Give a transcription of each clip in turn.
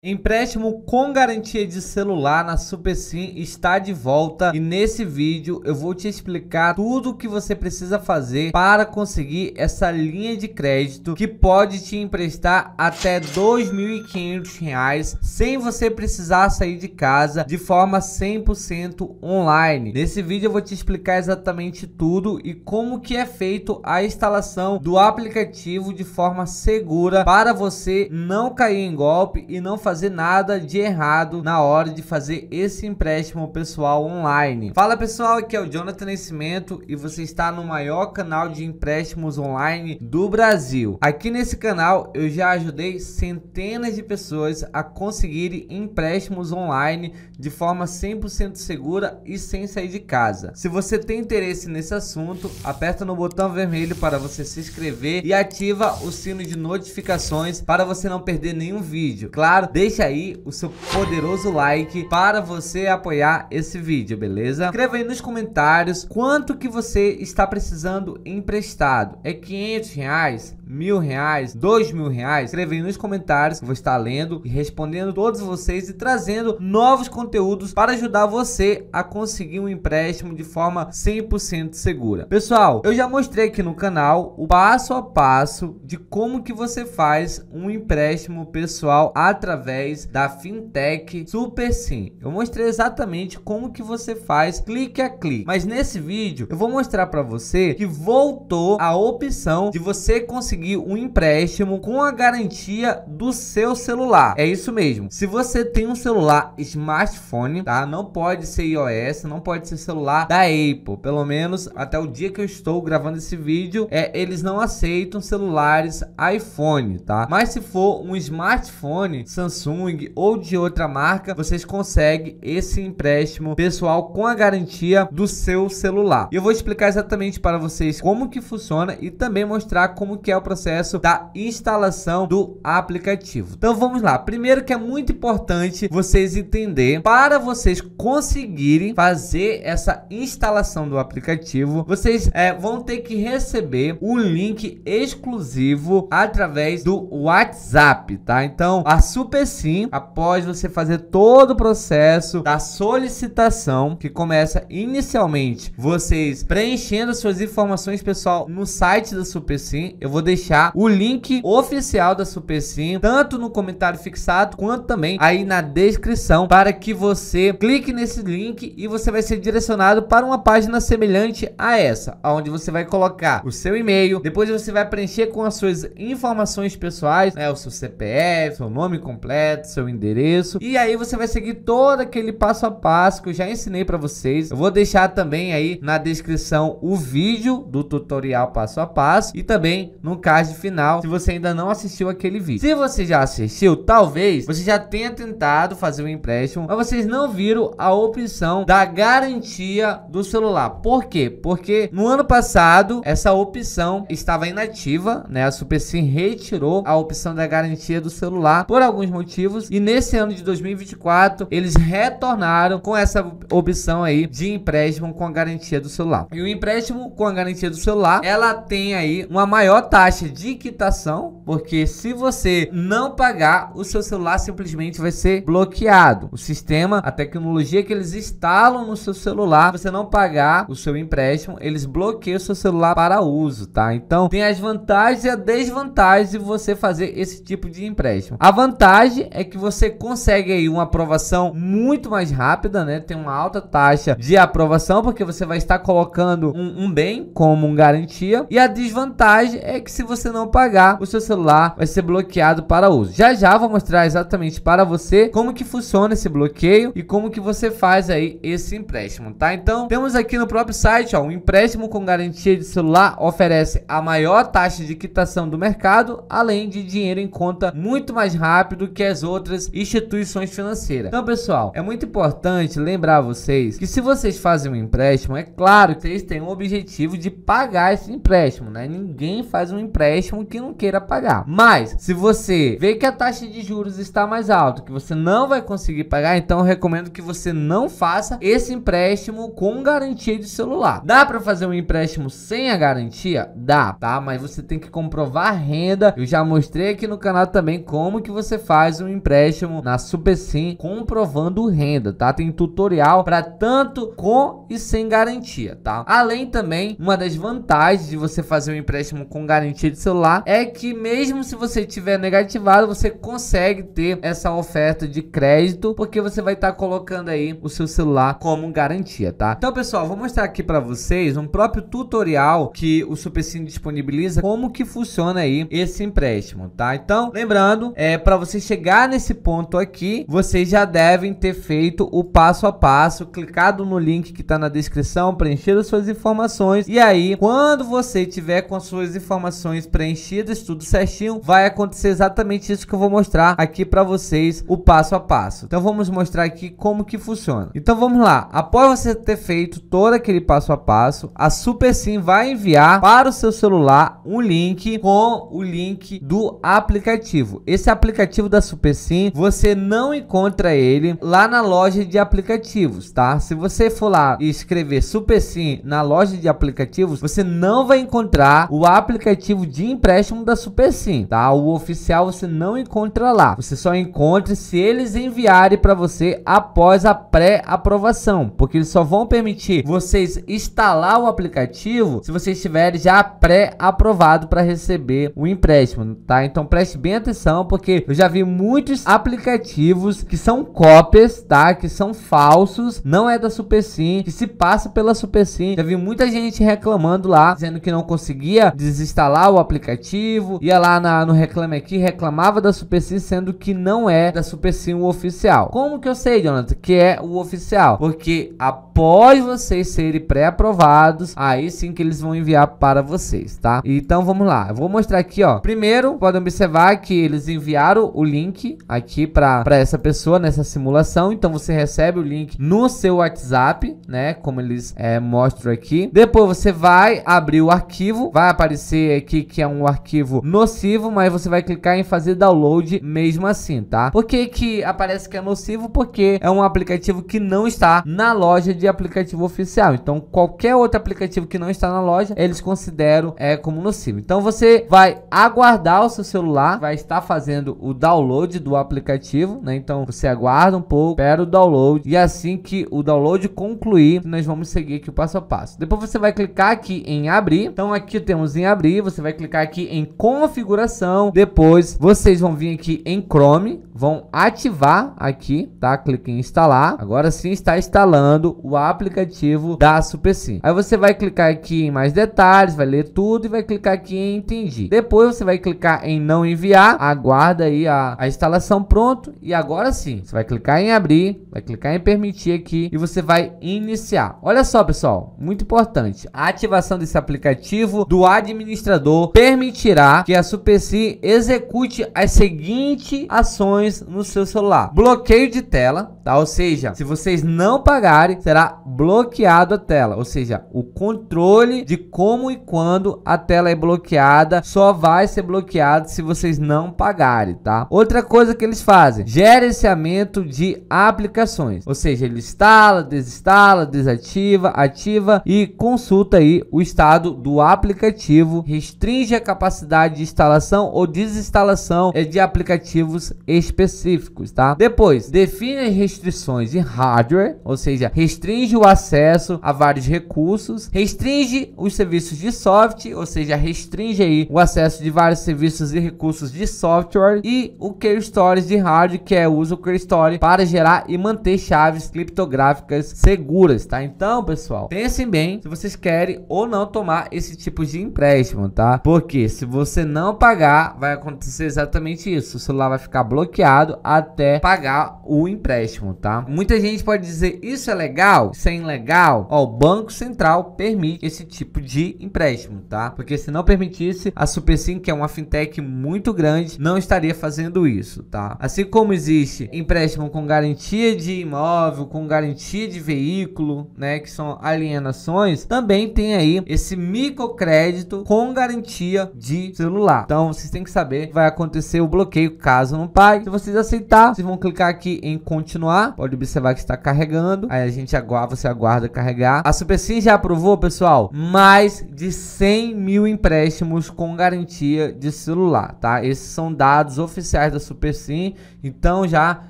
Empréstimo com garantia de celular na SuperSim está de volta e nesse vídeo eu vou te explicar tudo o que você precisa fazer para conseguir essa linha de crédito que pode te emprestar até R$ 2.500 sem você precisar sair de casa de forma 100% online. Nesse vídeo eu vou te explicar exatamente tudo e como que é feito a instalação do aplicativo de forma segura para você não cair em golpe e não fazer fazer nada de errado na hora de fazer esse empréstimo pessoal online. Fala pessoal, aqui é o Jonathan Nascimento e você está no maior canal de empréstimos online do Brasil. Aqui nesse canal eu já ajudei centenas de pessoas a conseguirem empréstimos online de forma 100% segura e sem sair de casa. Se você tem interesse nesse assunto, aperta no botão vermelho para você se inscrever e ativa o sino de notificações para você não perder nenhum vídeo. Claro, deixa aí o seu poderoso like para você apoiar esse vídeo, beleza? Escreva aí nos comentários quanto que você está precisando emprestado. É 500 reais? Mil reais? Dois mil reais? Escreva aí nos comentários, que vou estar lendo e respondendo todos vocês e trazendo novos conteúdos para ajudar você a conseguir um empréstimo de forma 100% segura. Pessoal, eu já mostrei aqui no canal o passo a passo de como que você faz um empréstimo pessoal através através da fintech super sim Eu mostrei exatamente como que você faz clique a clique. Mas nesse vídeo eu vou mostrar para você que voltou a opção de você conseguir um empréstimo com a garantia do seu celular. É isso mesmo. Se você tem um celular smartphone, tá? Não pode ser iOS, não pode ser celular da Apple. Pelo menos até o dia que eu estou gravando esse vídeo, é eles não aceitam celulares iPhone, tá? Mas se for um smartphone Samsung Samsung ou de outra marca, vocês conseguem esse empréstimo pessoal com a garantia do seu celular. eu vou explicar exatamente para vocês como que funciona e também mostrar como que é o processo da instalação do aplicativo. Então vamos lá. Primeiro que é muito importante vocês entenderem para vocês conseguirem fazer essa instalação do aplicativo, vocês é, vão ter que receber um link exclusivo através do WhatsApp, tá? Então a Super assim, após você fazer todo o processo da solicitação, que começa inicialmente vocês preenchendo suas informações pessoal no site da SuperSim, eu vou deixar o link oficial da SuperSim, tanto no comentário fixado quanto também aí na descrição, para que você clique nesse link e você vai ser direcionado para uma página semelhante a essa, onde você vai colocar o seu e-mail, depois você vai preencher com as suas informações pessoais, né, o seu CPF, seu nome completo, seu endereço. E aí você vai seguir todo aquele passo a passo que eu já ensinei para vocês. Eu vou deixar também aí na descrição o vídeo do tutorial passo a passo e também no card final, se você ainda não assistiu aquele vídeo. Se você já assistiu, talvez você já tenha tentado fazer um empréstimo, mas vocês não viram a opção da garantia do celular. Por quê? Porque no ano passado essa opção estava inativa, né? A Super SIM retirou a opção da garantia do celular por alguns motivos motivos. E nesse ano de 2024, eles retornaram com essa opção aí de empréstimo com a garantia do celular. E o empréstimo com a garantia do celular, ela tem aí uma maior taxa de quitação, porque se você não pagar, o seu celular simplesmente vai ser bloqueado. O sistema, a tecnologia que eles instalam no seu celular, você não pagar o seu empréstimo, eles bloqueiam o seu celular para uso, tá? Então, tem as vantagens e as desvantagens de você fazer esse tipo de empréstimo. A vantagem vantagem é que você consegue aí uma aprovação muito mais rápida, né? Tem uma alta taxa de aprovação, porque você vai estar colocando um, um bem como um garantia. E a desvantagem é que se você não pagar, o seu celular vai ser bloqueado para uso. Já já vou mostrar exatamente para você como que funciona esse bloqueio e como que você faz aí esse empréstimo, tá? Então, temos aqui no próprio site, ó, um empréstimo com garantia de celular oferece a maior taxa de quitação do mercado, além de dinheiro em conta muito mais rápido que as outras instituições financeiras. Então, pessoal, é muito importante lembrar vocês que se vocês fazem um empréstimo, é claro que vocês têm o objetivo de pagar esse empréstimo, né? Ninguém faz um empréstimo que não queira pagar. Mas se você vê que a taxa de juros está mais alta, que você não vai conseguir pagar, então eu recomendo que você não faça esse empréstimo com garantia de celular. Dá para fazer um empréstimo sem a garantia? Dá, tá? Mas você tem que comprovar renda. Eu já mostrei aqui no canal também como que você faz faz um empréstimo na SuperSim comprovando renda, tá? Tem tutorial para tanto com e sem garantia, tá? Além também, uma das vantagens de você fazer um empréstimo com garantia de celular é que mesmo se você tiver negativado, você consegue ter essa oferta de crédito, porque você vai estar tá colocando aí o seu celular como garantia, tá? Então, pessoal, vou mostrar aqui para vocês um próprio tutorial que o SuperSim disponibiliza como que funciona aí esse empréstimo, tá? Então, lembrando, é para você chegar chegar nesse ponto aqui, vocês já devem ter feito o passo a passo, clicado no link que está na descrição, preenchido suas informações. E aí, quando você tiver com suas informações preenchidas, tudo certinho, vai acontecer exatamente isso que eu vou mostrar aqui para vocês, o passo a passo. Então vamos mostrar aqui como que funciona. Então vamos lá. Após você ter feito todo aquele passo a passo, a Super Sim vai enviar para o seu celular um link com o link do aplicativo. Esse aplicativo da SuperSim, você não encontra ele lá na loja de aplicativos, tá? Se você for lá e escrever SuperSim na loja de aplicativos, você não vai encontrar o aplicativo de empréstimo da SuperSim, tá? O oficial você não encontra lá. Você só encontra se eles enviarem para você após a pré-aprovação, porque eles só vão permitir vocês instalar o aplicativo se você estiver já pré-aprovado para receber o empréstimo, tá? Então preste bem atenção, porque eu já vi muitos aplicativos que são cópias, tá? Que são falsos, não é da SuperSim, que se passa pela SuperSim. Já vi muita gente reclamando lá, dizendo que não conseguia desinstalar o aplicativo, ia lá na, no Reclame Aqui, reclamava da SuperSim, sendo que não é da SuperSim o oficial. Como que eu sei, Jonathan, que é o oficial? Porque após vocês serem pré-aprovados, aí sim que eles vão enviar para vocês, tá? Então vamos lá, eu vou mostrar aqui, ó. Primeiro, podem observar que eles enviaram o link link aqui para essa pessoa nessa simulação. Então você recebe o link no seu WhatsApp, né? Como eles é, mostram aqui. Depois você vai abrir o arquivo. Vai aparecer aqui que é um arquivo nocivo, mas você vai clicar em fazer download mesmo assim, tá? Por que, que aparece que é nocivo? Porque é um aplicativo que não está na loja de aplicativo oficial. Então qualquer outro aplicativo que não está na loja, eles consideram é, como nocivo. Então você vai aguardar o seu celular, vai estar fazendo o download download do aplicativo, né? Então você aguarda um pouco, espera o download e assim que o download concluir, nós vamos seguir aqui o passo a passo. Depois você vai clicar aqui em abrir. Então aqui temos em abrir, você vai clicar aqui em configuração. Depois vocês vão vir aqui em Chrome, vão ativar aqui, tá? Clique em instalar. Agora sim está instalando o aplicativo da SuperSim. Aí você vai clicar aqui em mais detalhes, vai ler tudo e vai clicar aqui em entendi. Depois você vai clicar em não enviar. Aguarda aí a, a instalação pronto e agora sim, você vai clicar em abrir, vai clicar em permitir aqui e você vai iniciar. Olha só, pessoal, muito importante, a ativação desse aplicativo do administrador permitirá que a SuperSI execute as seguintes ações no seu celular. Bloqueio de tela, tá? Ou seja, se vocês não pagarem, será bloqueado a tela. Ou seja, o controle de como e quando a tela é bloqueada só vai ser bloqueado se vocês não pagarem, tá? Outra coisa que eles fazem, gerenciamento de aplicações. Ou seja, ele instala, desinstala, desativa, ativa e consulta aí o estado do aplicativo, restringe a capacidade de instalação ou desinstalação é de aplicativos específicos, tá? Depois, define as restrições em hardware, ou seja, restringe o acesso a vários recursos, restringe os serviços de software, ou seja, restringe aí o acesso de vários serviços e recursos de software e o Key Stories de hardware, que é uso Key Store para gerar e manter chaves criptográficas seguras, tá? Então, pessoal, pensem bem se vocês querem ou não tomar esse tipo de empréstimo, tá? Porque se você não pagar, vai acontecer exatamente isso. O celular vai ficar bloqueado até pagar o empréstimo mesmo, tá? Muita gente pode dizer isso é legal, isso é ilegal. Ó, o Banco Central permite esse tipo de empréstimo, tá? Porque se não permitisse, a SuperSim, que é uma fintech muito grande, não estaria fazendo isso, tá? Assim como existe empréstimo com garantia de imóvel, com garantia de veículo, né, que são alienações, também tem aí esse microcrédito com garantia de celular. Então, vocês têm que saber vai acontecer o bloqueio caso não pague. Se vocês aceitar, vocês vão clicar aqui em continuar continuar. Pode observar que está carregando. Aí a gente aguarda, você aguarda carregar. A SuperSim já aprovou, pessoal, mais de 100 mil empréstimos com garantia de celular, tá? Esses são dados oficiais da SuperSim. Então já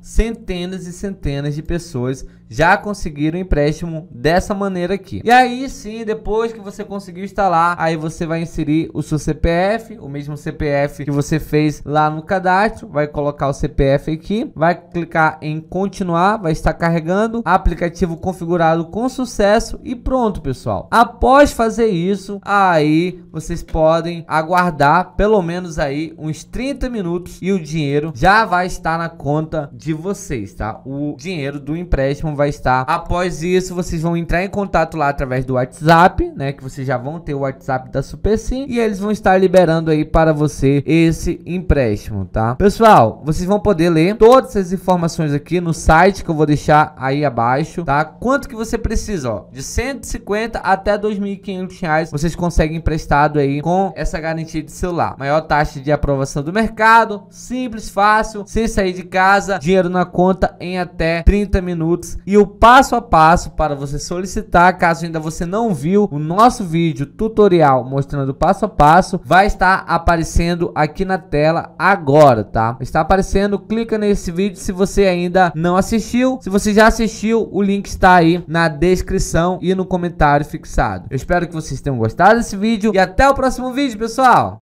centenas e centenas de pessoas já conseguiram empréstimo dessa maneira aqui. E aí sim, depois que você conseguiu instalar, aí você vai inserir o seu CPF, o mesmo CPF que você fez lá no cadastro, vai colocar o CPF aqui, vai clicar em continuar, vai estar carregando, aplicativo configurado com sucesso e pronto, pessoal. Após fazer isso, aí vocês podem aguardar pelo menos aí uns 30 minutos e o dinheiro já vai estar na conta de vocês, tá? O dinheiro do empréstimo vai vai estar. Após isso, vocês vão entrar em contato lá através do WhatsApp, né? Que vocês já vão ter o WhatsApp da SuperSim e eles vão estar liberando aí para você esse empréstimo, tá? Pessoal, vocês vão poder ler todas as informações aqui no site que eu vou deixar aí abaixo, tá? Quanto que você precisa, ó? De 150 até 2.500 reais vocês conseguem emprestado aí com essa garantia de celular. Maior taxa de aprovação do mercado, simples, fácil, sem sair de casa, dinheiro na conta em até 30 minutos e e o passo a passo para você solicitar, caso ainda você não viu, o nosso vídeo tutorial mostrando passo a passo vai estar aparecendo aqui na tela agora, tá? Está aparecendo, clica nesse vídeo se você ainda não assistiu. Se você já assistiu, o link está aí na descrição e no comentário fixado. Eu espero que vocês tenham gostado desse vídeo e até o próximo vídeo, pessoal!